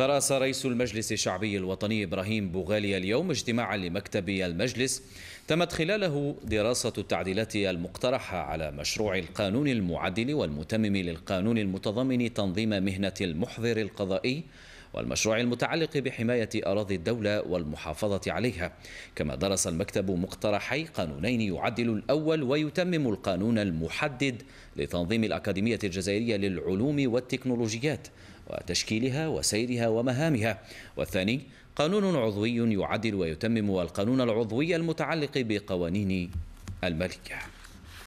ترأس رئيس المجلس الشعبي الوطني إبراهيم بوغالي اليوم اجتماعا لمكتب المجلس تمت خلاله دراسة التعديلات المقترحة على مشروع القانون المعدل والمتمم للقانون المتضمن تنظيم مهنة المحضر القضائي والمشروع المتعلق بحماية أراضي الدولة والمحافظة عليها كما درس المكتب مقترحي قانونين يعدل الأول ويتمم القانون المحدد لتنظيم الأكاديمية الجزائرية للعلوم والتكنولوجيات وتشكيلها وسيرها ومهامها والثاني قانون عضوي يعدل ويتمم القانون العضوي المتعلق بقوانين الملكه